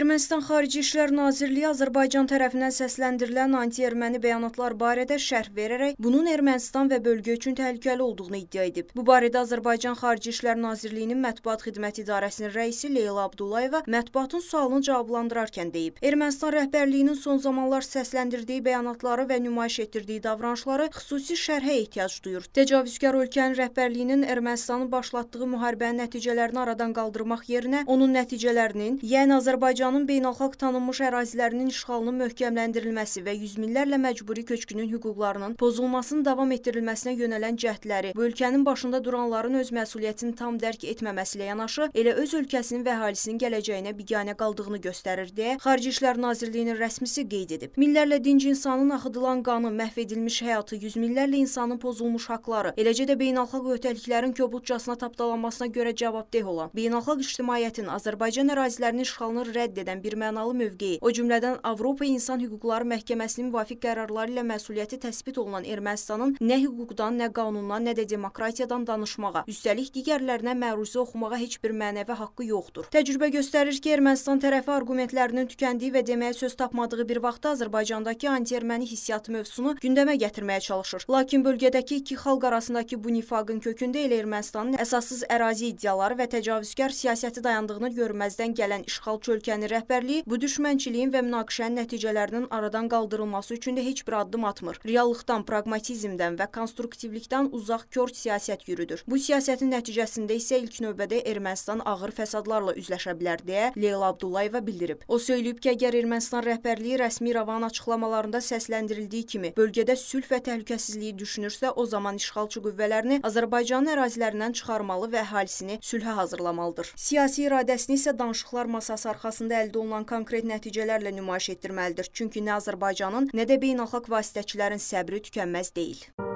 Ermənistan Xarici İşlər Nazirliyi Azərbaycan tərəfindən səsləndirilən anti-erməni bəyanatlar barədə şərh verərək bunun Ermənistan və bölgə üçün təhlükəli olduğunu iddia edib. Bu barədə Azərbaycan Xarici İşlər Nazirliyinin Mətbuat Xidməti İdarəsinin rəisi Leyla Abdullayeva mətbuatın sualını cavablandırarkən deyib. Ermənistan rəhbərliyinin son zamanlar səsləndirdiyi bəyanatları və nümayiş etdirdiyi davranışları xüsusi şərhə ehtiyac duyur. Təcavüzkar ölkənin rəhbərliyinin Ermənistanın başlatdığı müharibənin nəticələrini aradan qaldırmaq yerinə onun nəticələrinin, yəni Azərbaycan Azərbaycanın beynəlxalq tanınmış ərazilərinin işğalının möhkəmləndirilməsi və yüz minlərlə məcburi köçkünün hüquqlarının pozulmasının davam etdirilməsinə yönələn cəhdləri, bu ölkənin başında duranların öz məsuliyyətini tam dərk etməməsi ilə yanaşı, elə öz ölkəsinin və əhalisinin gələcəyinə biganə qaldığını göstərir deyə Xarici İşlər Nazirliyinin rəsmisi qeyd edib. Minlərlə dinc insanın axıdılan qanı, məhv edilmiş həyatı, yüz minlərlə insanın pozulmuş haqları, eləcə də beynəlxalq öhdəliklərin kobudcasına tapdalanmasına görə cavabdeh olan beynəlxalq ictimaiyyətin Azərbaycan ərazilərinin işğalını rədd istifadə edən birmənalı mövqeyi, o cümlədən Avropa İnsan Hüquqları Məhkəməsinin müvafiq qərarları ilə məsuliyyəti təsbit olunan Ermənistanın nə hüquqdan, nə qanundan, nə də demokratiyadan danışmağa, üstəlik digərlərinə məruzə oxumağa heç bir mənəvi haqqı yoxdur. Təcrübə göstərir ki, Ermənistan tərəfi argumentlərinin tükəndiyi və deməyə söz tapmadığı bir vaxtda Azərbaycandakı anti-erməni hissiyatı mövzusunu gündəmə gətirməyə çalışır. Lakin bölgədəki iki xalq arasındakı bu nifaqın kökündə elə Ermənistanın əsassız ərazi iddiaları və təcavüzkar siyasəti dayandığını görməzdən gələn işğalçı ölkənin Erməni rəhbərliyi bu düşmənçiliyin və münaqişənin nəticələrinin aradan qaldırılması üçün də heç bir addım atmır. Reallıqdan, praqmatizmdən və konstruktivlikdən uzaq kör siyasət yürüdür. Bu siyasətin nəticəsində isə ilk növbədə Ermənistan ağır fəsadlarla üzləşə bilər deyə Leyla Abdullayeva bildirib. O söyləyib ki, əgər Ermənistan rəhbərliyi rəsmi İrəvan açıqlamalarında səsləndirildiyi kimi bölgədə sülh və təhlükəsizliyi düşünürsə, o zaman işğalçı qüvvələrini Azərbaycanın ərazilərindən çıxarmalı və əhalisini sülhə hazırlamalıdır. Siyasi iradəsini isə danışıqlar masası arxasında sahəsində əldə olunan konkret nəticələrlə nümayiş etdirməlidir. Çünki nə Azərbaycanın, nə də beynəlxalq vasitəçilərin səbri tükənməz deyil.